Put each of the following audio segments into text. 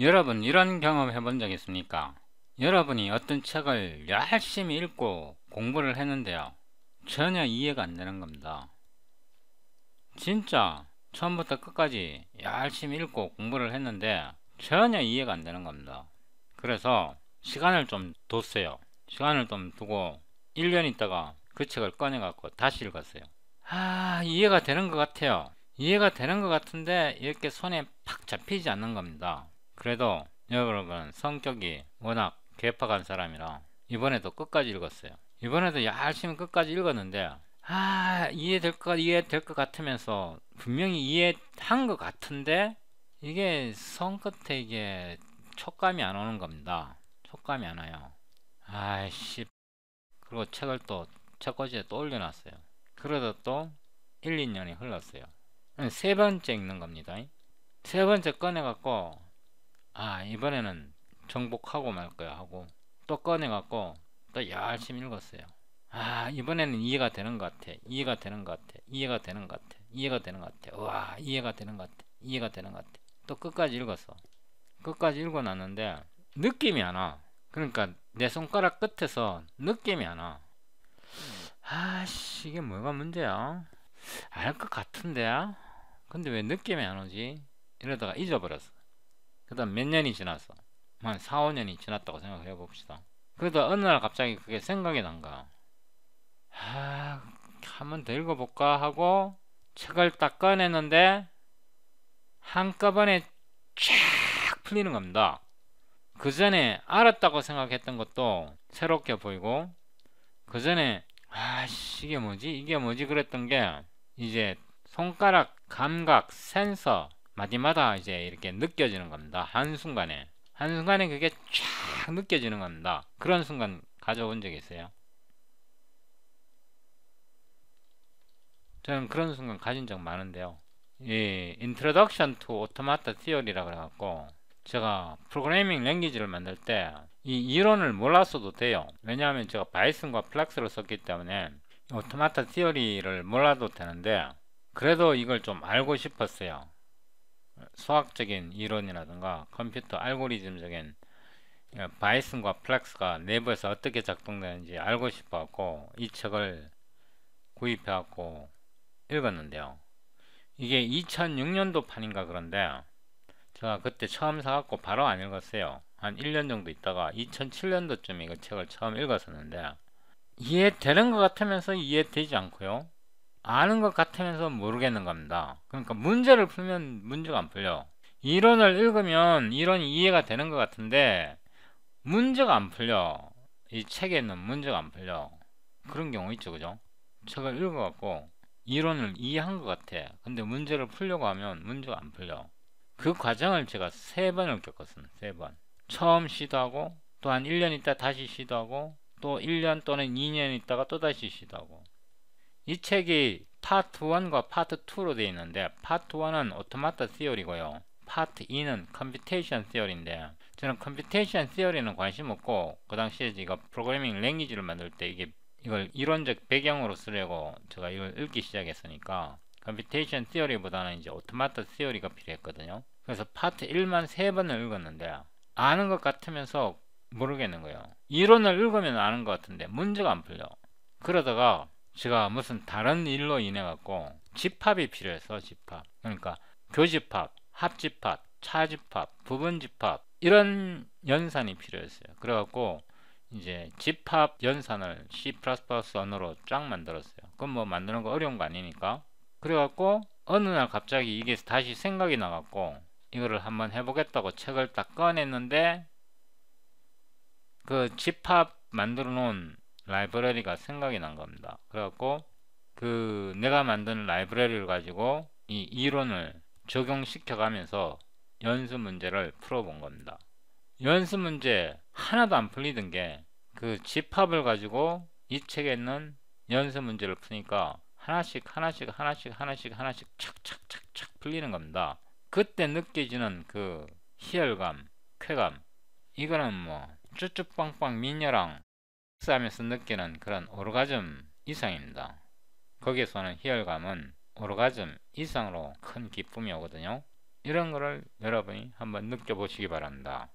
여러분 이런 경험 해본 적 있습니까? 여러분이 어떤 책을 열심히 읽고 공부를 했는데요. 전혀 이해가 안 되는 겁니다. 진짜 처음부터 끝까지 열심히 읽고 공부를 했는데 전혀 이해가 안 되는 겁니다. 그래서 시간을 좀 뒀어요. 시간을 좀 두고 1년 있다가 그 책을 꺼내갖고 다시 읽었어요. 아, 이해가 되는 것 같아요. 이해가 되는 것 같은데 이렇게 손에 팍 잡히지 않는 겁니다. 그래도 여러분 성격이 워낙 개파간 사람이라 이번에도 끝까지 읽었어요. 이번에도 열심히 끝까지 읽었는데 아 이해될 것 이해될 것 같으면서 분명히 이해한 것 같은데 이게 성 끝에 이게 촉감이 안 오는 겁니다. 촉감이 안 와요. 아이씨 그리고 책을 또 책꽂이에 또 올려놨어요. 그러다 또 1, 2년이 흘렀어요. 세 번째 읽는 겁니다. 세 번째 꺼내갖고 아 이번에는 정복하고 말 거야 하고 또 꺼내갖고 또 열심히 읽었어요. 아 이번에는 이해가 되는 것 같아. 이해가 되는 것 같아. 이해가 되는 것 같아. 이해가 되는 것 같아. 와 이해가 되는 것 같아. 이해가 되는 것 같아. 또 끝까지 읽었어. 끝까지 읽어놨는데 느낌이 안 와. 그러니까 내 손가락 끝에서 느낌이 안 와. 아씨 이게 뭐가 문제야? 알 것 같은데? 근데 왜 느낌이 안 오지? 이러다가 잊어버렸어. 그 다음 몇 년이 지났어 한 4, 5년이 지났다고 생각해 을 봅시다 그래도 어느 날 갑자기 그게 생각이 난 거야 아, 한번 더 읽어볼까 하고 책을 딱 꺼냈는데 한꺼번에 쫙 풀리는 겁니다 그 전에 알았다고 생각했던 것도 새롭게 보이고 그 전에 아씨 이게 뭐지 이게 뭐지 그랬던 게 이제 손가락 감각 센서 마디마다 이제 이렇게 느껴지는 겁니다. 한순간에. 한순간에 그게 쫙 느껴지는 겁니다. 그런 순간 가져온 적 있어요. 저는 그런 순간 가진 적 많은데요. 이 Introduction to Automata Theory라 그래갖고 제가 프로그래밍 랭귀지를 만들 때 이 이론을 몰랐어도 돼요. 왜냐하면 제가 바이슨과 플렉스를 썼기 때문에 오토마타 티어리를 몰라도 되는데 그래도 이걸 좀 알고 싶었어요. 수학적인 이론이라든가 컴퓨터 알고리즘적인 어, 바이슨과 플렉스가 내부에서 어떻게 작동되는지 알고 싶어갖고 이 책을 구입해갖고 읽었는데요. 이게 2006년도 판인가 그런데 제가 그때 처음 사갖고 바로 안 읽었어요. 한 1년 정도 있다가 2007년도쯤에 이 그 책을 처음 읽었었는데 이해되는 것 같으면서 이해되지 않고요. 아는 것 같으면서 모르겠는 겁니다. 그러니까 문제를 풀면 문제가 안 풀려. 이론을 읽으면 이론이 이해가 되는 것 같은데 문제가 안 풀려. 이 책에 있는 문제가 안 풀려. 그런 경우 있죠, 그죠? 책을 읽어갖고 이론을 이해한 것 같아. 근데 문제를 풀려고 하면 문제가 안 풀려. 그 과정을 제가 세 번을 겪었습니다. 세 번. 처음 시도하고 또 한 1년 있다 다시 시도하고 또 1년 또는 2년 있다가 또다시 시도하고 이 책이 파트 1과 파트 2로 되어 있는데 파트 1은 오토마타 시어리고요 파트 2는 컴퓨테이션 시어리인데 저는 컴퓨테이션 시어리는 관심 없고 그 당시에 제가 프로그래밍 랭귀지를 만들 때 이게 이걸 이론적 배경으로 쓰려고 제가 이걸 읽기 시작했으니까 컴퓨테이션 시어리보다는 이제 오토마타 시어리가 필요했거든요 그래서 파트 1만 3번을 읽었는데 아는 것 같으면서 모르겠는 거예요 이론을 읽으면 아는 것 같은데 문제가 안 풀려 그러다가 제가 무슨 다른 일로 인해 갖고 집합이 필요해서 집합 그러니까 교집합, 합집합, 차집합, 부분집합 이런 연산이 필요했어요. 그래갖고 이제 집합 연산을 C++ 언어로 쫙 만들었어요. 그건 뭐 만드는 거 어려운 거 아니니까. 그래갖고 어느 날 갑자기 이게 다시 생각이 나갖고 이거를 한번 해보겠다고 책을 딱 꺼냈는데 그 집합 만들어 놓은 라이브러리가 생각이 난 겁니다. 그래갖고 그 내가 만든 라이브러리를 가지고 이 이론을 적용시켜 가면서 연습 문제를 풀어본 겁니다. 연습 문제 하나도 안 풀리던 게 그 집합을 가지고 이 책에 있는 연습 문제를 푸니까 하나씩 하나씩 하나씩 하나씩 하나씩 착착착착 풀리는 겁니다. 그때 느껴지는 그 희열감, 쾌감 이거는 뭐 쭈쭈빵빵 미녀랑 흡수하면서 느끼는 그런 오르가즘 이상입니다. 거기에서 는 희열감은 오르가즘 이상으로 큰 기쁨이 오거든요. 이런 거를 여러분이 한번 느껴보시기 바랍니다.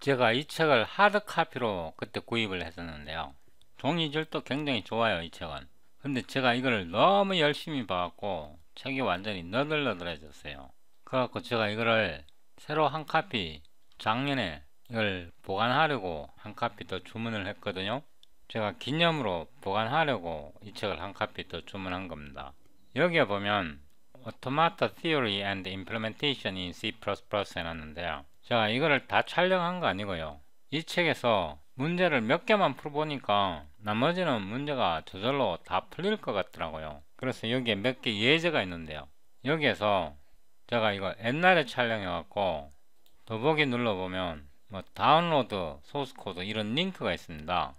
제가 이 책을 하드카피로 그때 구입을 했었는데요. 종이질도 굉장히 좋아요 이 책은. 근데 제가 이거를 너무 열심히 봐갖고 책이 완전히 너덜너덜해졌어요. 그래갖고 제가 이거를 새로 한 카피 작년에 이걸 보관하려고 한 카피 더 주문을 했거든요. 제가 기념으로 보관하려고 이 책을 한 카피 더 주문한 겁니다. 여기에 보면 Automata Theory and Implementation in C++ 해놨는데요. 제가 이거를 다 촬영한 거 아니고요. 이 책에서 문제를 몇 개만 풀어보니까 나머지는 문제가 저절로 다 풀릴 것 같더라고요. 그래서 여기에 몇 개 예제가 있는데요. 여기에서 제가 이거 옛날에 촬영해갖고 더보기 눌러보면 뭐 다운로드, 소스코드 이런 링크가 있습니다.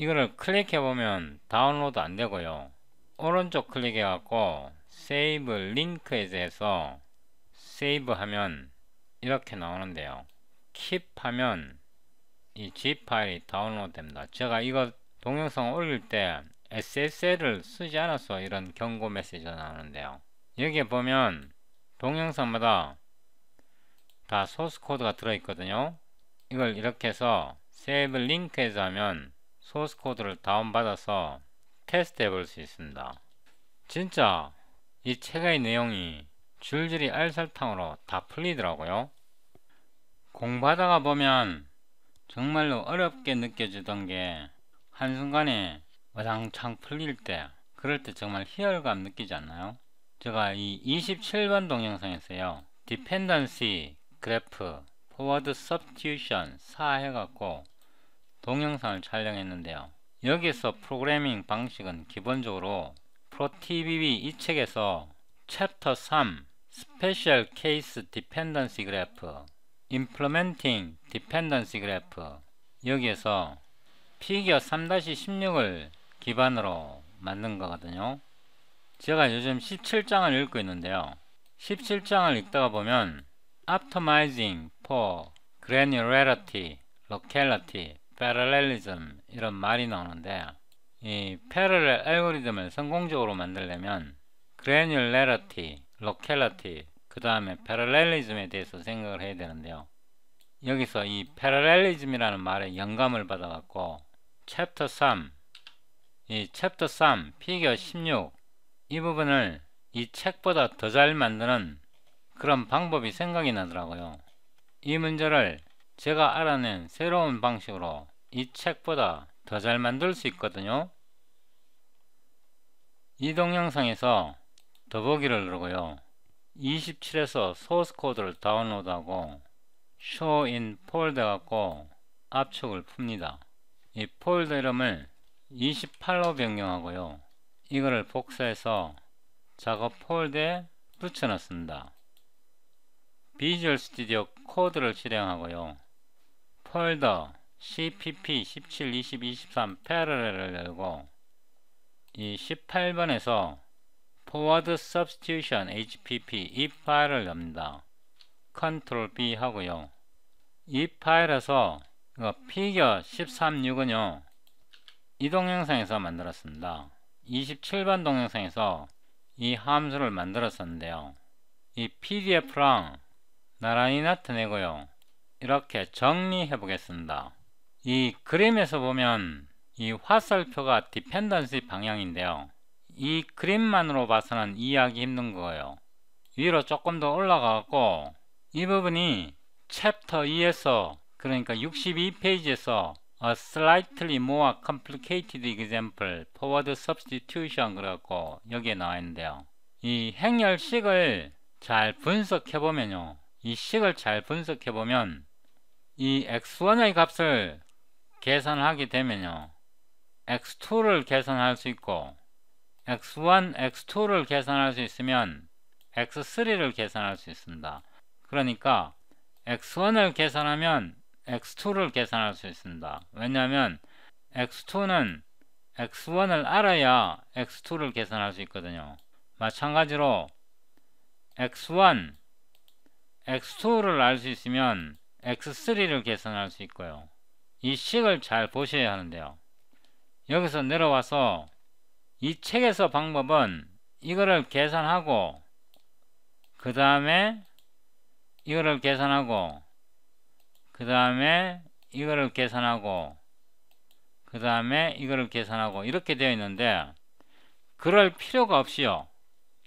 이거를 클릭해보면 다운로드 안되고요 오른쪽 클릭해갖고 세이브 링크에서 해서 세이브 하면 이렇게 나오는데요 keep 하면 이 z 파일이 다운로드 됩니다 제가 이거 동영상 올릴 때 SSL을 쓰지 않아서 이런 경고 메시지가 나오는데요 여기에 보면 동영상마다 다 소스 코드가 들어있거든요 이걸 이렇게 해서 세이브 링크에서 하면 소스 코드를 다운받아서 테스트 해볼 수 있습니다. 진짜 이 책의 내용이 줄줄이 알설탕으로 다 풀리더라고요. 공부하다가 보면 정말로 어렵게 느껴지던 게 한순간에 와장창 풀릴 때 그럴 때 정말 희열감 느끼지 않나요? 제가 이 27번 동영상에서요. 디펜던시, 그래프, 포워드 서브티우션 4해갖고 동영상을 촬영했는데요. 여기서 프로그래밍 방식은 기본적으로 프로 t v b 이 책에서 챕터 3 Special Case Dependency Graph Implementing Dependency Graph 여기에서 피규어 3-16을 기반으로 만든 거거든요. 제가 요즘 17장을 읽고 있는데요. 17장을 읽다가 보면 Optimizing for Granularity, Locality parallelism 이런 말이 나오는데 이 parallel 알고리즘을 성공적으로 만들려면 granularity, locality 그 다음에 parallelism에 대해서 생각을 해야 되는데요. 여기서 이 parallelism이라는 말에 영감을 받아갖고 챕터 3, 이 챕터 3, 피겨16 이 부분을 이 책보다 더 잘 만드는 그런 방법이 생각이 나더라고요. 이 문제를 제가 알아낸 새로운 방식으로 이 책보다 더 잘 만들 수 있거든요. 이 동영상에서 더보기를 누르고요. 27에서 소스 코드를 다운로드하고 show in 폴더 갖고 압축을 풉니다. 이 폴더 이름을 28로 변경하고요. 이거를 복사해서 작업 폴더에 붙여넣습니다. 비주얼 스튜디오 코드를 실행하고요. 폴더 CPP 17, 20, 23 패러렐을 열고 이 18번에서 forward substitution HPP 이 파일을 엽니다. 컨트롤 B 하고요. 이 파일에서 이거 피겨 136은요. 이 동영상에서 만들었습니다. 27번 동영상에서 이 함수를 만들었었는데요. 이 PDF랑 나란히 나타내고요. 이렇게 정리해 보겠습니다. 이 그림에서 보면 이 화살표가 디펜던시 방향인데요. 이 그림만으로 봐서는 이해하기 힘든 거예요. 위로 조금 더 올라가고 이 부분이 챕터 2에서 그러니까 62페이지에서 A slightly more complicated example forward substitution 그래갖고 여기에 나와 있는데요. 이 행렬식을 잘 분석해보면요. 이 식을 잘 분석해보면 이 x1의 값을 계산 하게 되면요. x2를 계산할 수 있고 x1, x2를 계산할 수 있으면 x3를 계산할 수 있습니다. 그러니까 x1을 계산하면 x2를 계산할 수 있습니다. 왜냐하면 x2는 x1을 알아야 x2를 계산할 수 있거든요. 마찬가지로 x1, x2를 알 수 있으면 x3를 계산할 수 있고요. 이 식을 잘 보셔야 하는데요. 여기서 내려와서 이 책에서 방법은 이거를 계산하고 그 다음에 이거를 계산하고 그 다음에 이거를 계산하고 그 다음에 이거를 계산하고 이렇게 되어 있는데 그럴 필요가 없이요.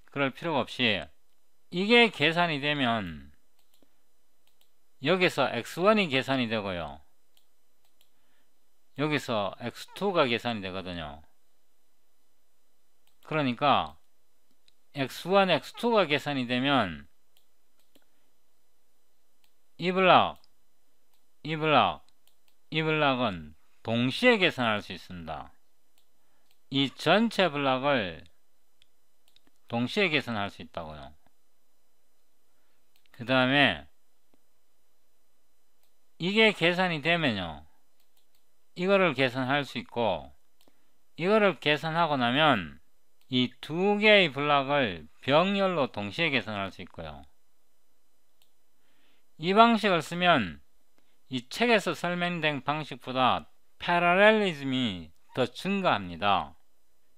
그럴 필요가 없이 이게 계산이 되면 여기서 x1이 계산이 되고요. 여기서 x2가 계산이 되거든요. 그러니까 x1, x2가 계산이 되면 이 블락, 이 블락, 이 블락은 동시에 계산할 수 있습니다. 이 전체 블락을 동시에 계산할 수 있다고요. 그 다음에 이게 계산이 되면요. 이거를 계산할 수 있고 이거를 계산하고 나면 이 두 개의 블락을 병렬로 동시에 계산할 수 있고요. 이 방식을 쓰면 이 책에서 설명된 방식보다 패러렐리즘이 더 증가합니다.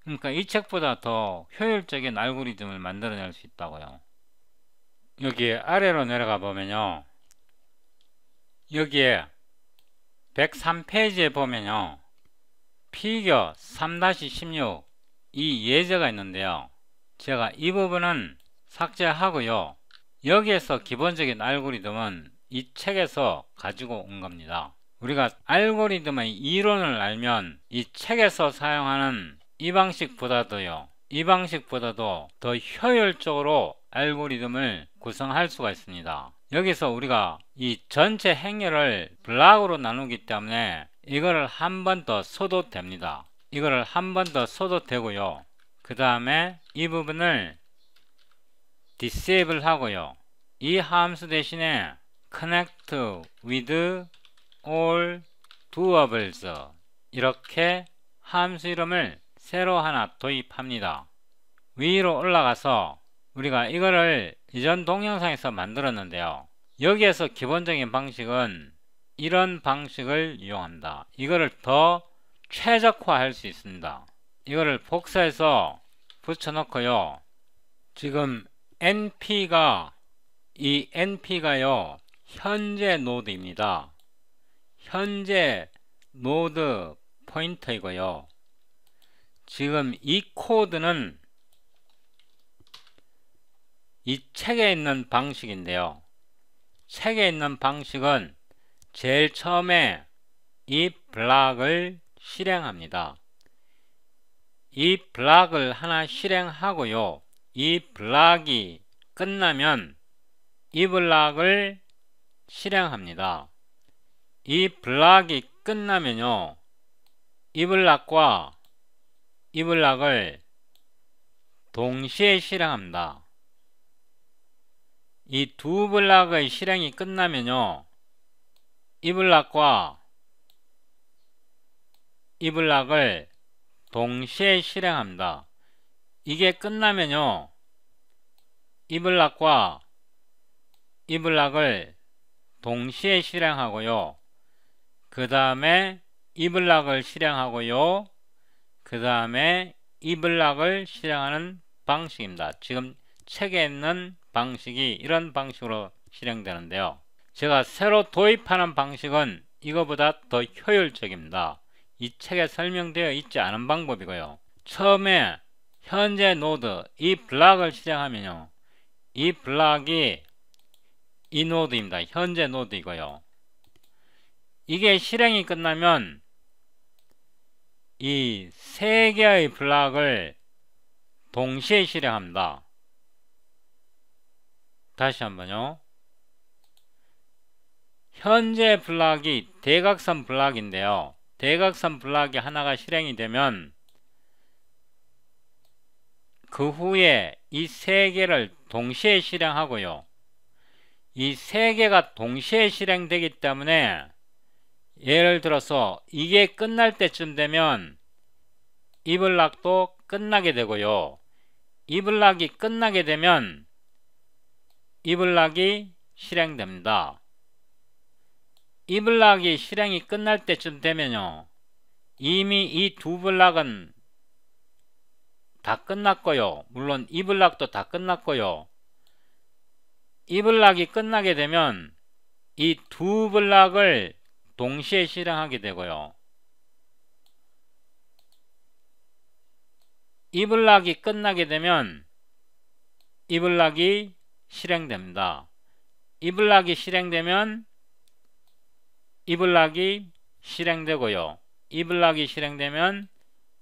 그러니까 이 책보다 더 효율적인 알고리즘을 만들어낼 수 있다고요. 여기 아래로 내려가 보면요. 여기에 103페이지에 보면요. 피겨 3-16 이 예제가 있는데요. 제가 이 부분은 삭제하고요. 여기에서 기본적인 알고리즘은 이 책에서 가지고 온 겁니다. 우리가 알고리즘의 이론을 알면 이 책에서 사용하는 이 방식보다도요. 이 방식보다도 더 효율적으로 알고리즘을 구성할 수가 있습니다. 여기서 우리가 이 전체 행렬을 블락으로 나누기 때문에 이거를 한 번 더 써도 됩니다. 이거를 한 번 더 써도 되고요. 그 다음에 이 부분을 disable 하고요. 이 함수 대신에 connect with all doables 이렇게 함수 이름을 새로 하나 도입합니다. 위로 올라가서 우리가 이거를 이전 동영상에서 만들었는데요. 여기에서 기본적인 방식은 이런 방식을 이용한다. 이거를 더 최적화할 수 있습니다. 이거를 복사해서 붙여놓고요. 지금 np가 이 np가요. 현재 노드입니다. 현재 노드 포인터이고요. 지금 이 코드는 이 책에 있는 방식인데요. 책에 있는 방식은 제일 처음에 이 블락을 실행합니다. 이 블락을 하나 실행하고요. 이 블락이 끝나면 이 블락을 실행합니다. 이 블락이 끝나면요. 이 블락과 이 블락을 동시에 실행합니다. 이두 블락의 실행이 끝나면요. 이 블락과 이 블락을 동시에 실행합니다. 이게 끝나면요. 이 블락과 이 블락을 동시에 실행하고요. 그 다음에 이 블락을 실행하고요. 그 다음에 이 블락을 실행하는 방식입니다. 지금 책에 있는 방식이 이런 방식으로 실행되는데요. 제가 새로 도입하는 방식은 이거보다 더 효율적입니다. 이 책에 설명되어 있지 않은 방법이고요. 처음에 현재 노드 이 블락을 실행하면요. 이 블락이 이 노드입니다. 현재 노드이고요. 이게 실행이 끝나면 이 세 개의 블락을 동시에 실행합니다. 다시 한번요. 현재 블락이 대각선 블락인데요. 대각선 블락이 하나가 실행이 되면 그 후에 이 세 개를 동시에 실행하고요. 이 세 개가 동시에 실행되기 때문에 예를 들어서 이게 끝날 때쯤 되면 이 블락도 끝나게 되고요. 이 블락이 끝나게 되면 이블락이 실행됩니다. 이블락이 실행이 끝날 때쯤 되면요. 이미 이 두 블락은 다 끝났고요. 물론 이블락도 다 끝났고요. 이블락이 끝나게 되면 이 두 블락을 동시에 실행하게 되고요. 이블락이 끝나게 되면 이블락이 실행됩니다. 이블락이 실행되면 이블락이 실행되고요. 이블락이 실행되면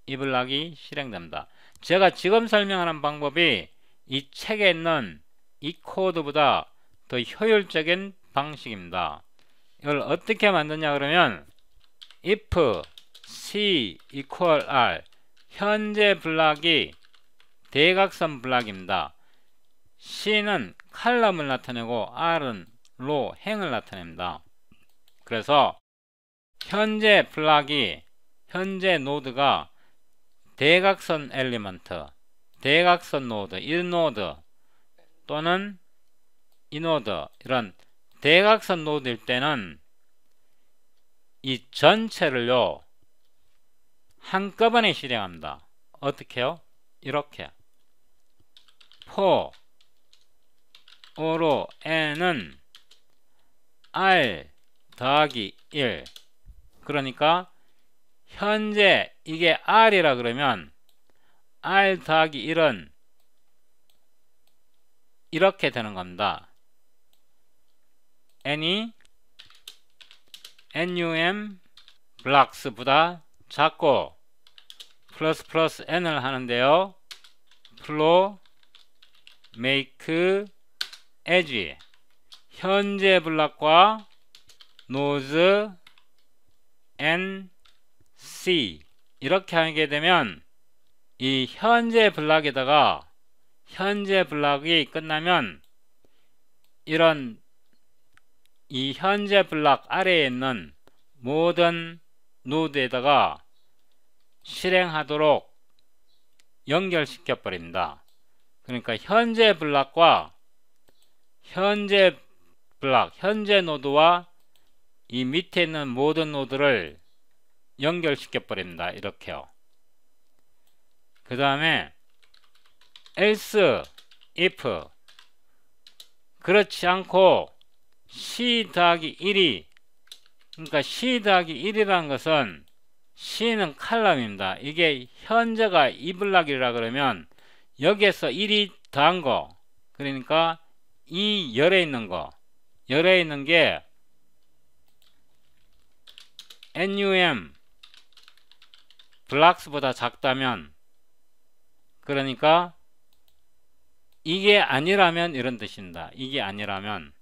이블락이 실행됩니다. 제가 지금 설명하는 방법이 이 책에 있는 이 코드보다 더 효율적인 방식입니다. 이걸 어떻게 만드냐 그러면 if c equal r 현재 블락이 대각선 블락입니다. C는 칼럼을 나타내고 R은 로, 행을 나타냅니다. 그래서 현재 블락이 현재 노드가 대각선 엘리먼트, 대각선 노드, 1노드 또는 이노드 이런 대각선 노드일 때는 이 전체를요 한꺼번에 실행합니다. 어떻게요? 이렇게 for 으로 n은 r 더하기 1 그러니까 현재 이게 r이라 그러면 r 더하기 1은 이렇게 되는 겁니다. n이 num 블락스보다 작고 플러스 플러스 n을 하는데요. 플로 make a 지 현재 블락과 노즈 n c 이렇게 하게 되면 이 현재 블락에다가 현재 블락이 끝나면 이런 이 현재 블락 아래에 있는 모든 노드에다가 실행하도록 연결시켜 버립니다. 그러니까 현재 블락과 현재 블락, 현재 노드와 이 밑에 있는 모든 노드를 연결시켜 버립니다. 이렇게요. 그 다음에 else, if 그렇지 않고 c 더하기 1이 그러니까 c 더하기 1이라는 것은 c는 칼럼입니다. 이게 현재가 이 블락이라 그러면 여기에서 1이 더한 거 그러니까 이 열에 있는 거 열에 있는 게 NUM 블락스보다 작다면 그러니까 이게 아니라면 이런 뜻입니다. 이게 아니라면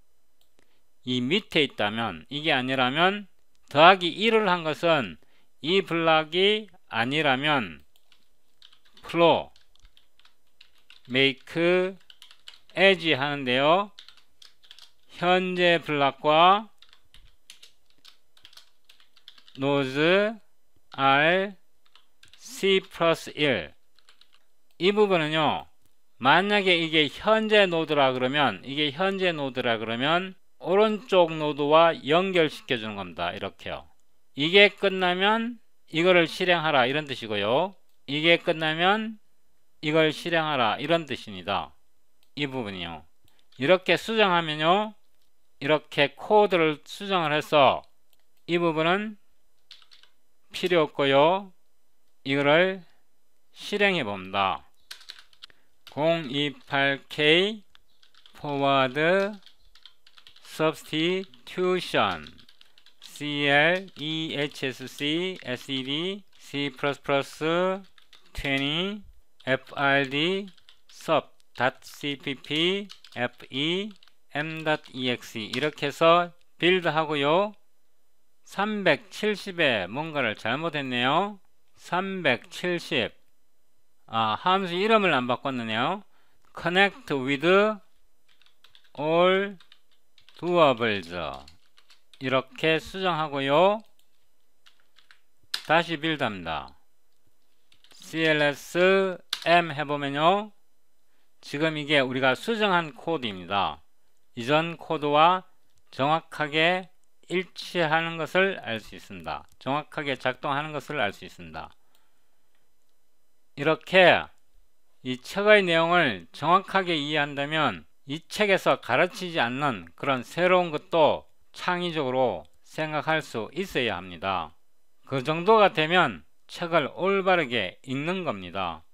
이 밑에 있다면 이게 아니라면 더하기 1을 한 것은 이 블락이 아니라면 플로 make as 하는데요. 현재 블락과 node r c 플러스 1이 부분은요 만약에 이게 현재 노드라 그러면 이게 현재 노드라 그러면 오른쪽 노드와 연결시켜 주는 겁니다 이렇게요 이게 끝나면 이거를 실행하라 이런 뜻이고요 이게 끝나면 이걸 실행하라 이런 뜻입니다 이 부분이요. 이렇게 수정하면요. 이렇게 코드를 수정을 해서 이 부분은 필요 없고요. 이거를 실행해 봅니다. 028k forward substitution cl ehsc sed c++ 20 frd sub .cpp fe m.exe e 이렇게 해서 빌드 하고요. 370에 뭔가를 잘못했네요. 370 아, 함수 이름을 안 바꿨네요. connect with all doables 이렇게 수정하고요. 다시 빌드합니다. cls m 해보면요. 지금 이게 우리가 수정한 코드입니다. 이전 코드와 정확하게 일치하는 것을 알 수 있습니다. 정확하게 작동하는 것을 알 수 있습니다. 이렇게 이 책의 내용을 정확하게 이해한다면 이 책에서 가르치지 않는 그런 새로운 것도 창의적으로 생각할 수 있어야 합니다. 그 정도가 되면 책을 올바르게 읽는 겁니다.